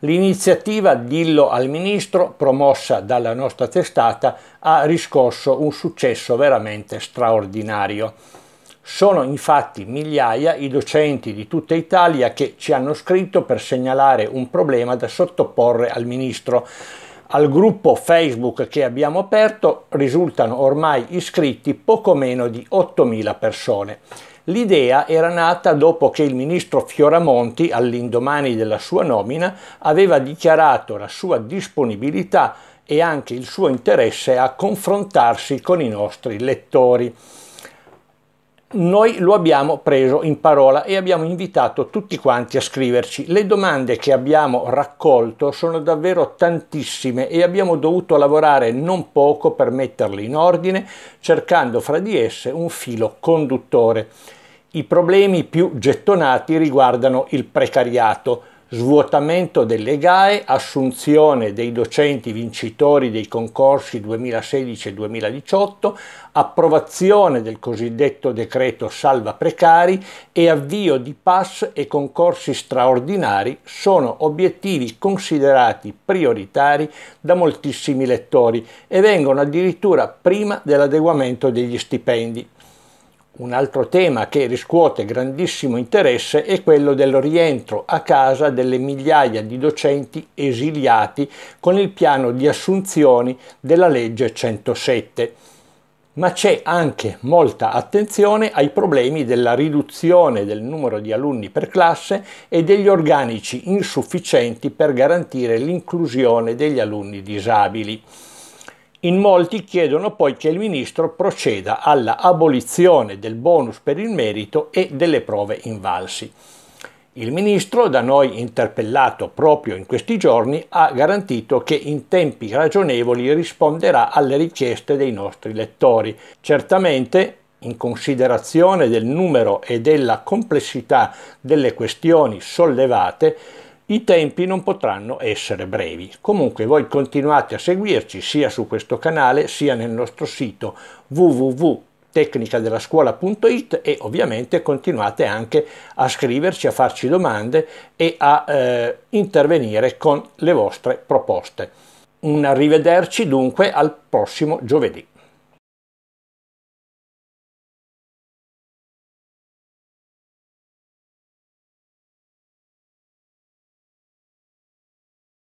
L'iniziativa Dillo al Ministro, promossa dalla nostra testata, ha riscosso un successo veramente straordinario. Sono infatti migliaia i docenti di tutta Italia che ci hanno scritto per segnalare un problema da sottoporre al Ministro al gruppo Facebook che abbiamo aperto risultano ormai iscritti poco meno di 8.000 persone. L'idea era nata dopo che il ministro Fioramonti, all'indomani della sua nomina, aveva dichiarato la sua disponibilità e anche il suo interesse a confrontarsi con i nostri lettori noi lo abbiamo preso in parola e abbiamo invitato tutti quanti a scriverci. Le domande che abbiamo raccolto sono davvero tantissime e abbiamo dovuto lavorare non poco per metterle in ordine, cercando fra di esse un filo conduttore. I problemi più gettonati riguardano il precariato, svuotamento delle GAE, assunzione dei docenti vincitori dei concorsi 2016-2018, approvazione del cosiddetto decreto salva precari e avvio di pass e concorsi straordinari sono obiettivi considerati prioritari da moltissimi lettori e vengono addirittura prima dell'adeguamento degli stipendi. Un altro tema che riscuote grandissimo interesse è quello del rientro a casa delle migliaia di docenti esiliati con il piano di assunzioni della legge 107. Ma c'è anche molta attenzione ai problemi della riduzione del numero di alunni per classe e degli organici insufficienti per garantire l'inclusione degli alunni disabili. In molti chiedono poi che il ministro proceda alla abolizione del bonus per il merito e delle prove invalsi. Il ministro, da noi interpellato proprio in questi giorni, ha garantito che in tempi ragionevoli risponderà alle richieste dei nostri lettori. Certamente, in considerazione del numero e della complessità delle questioni sollevate, i tempi non potranno essere brevi. Comunque voi continuate a seguirci sia su questo canale sia nel nostro sito www e ovviamente continuate anche a scriverci, a farci domande e a eh, intervenire con le vostre proposte. Un arrivederci dunque al prossimo giovedì.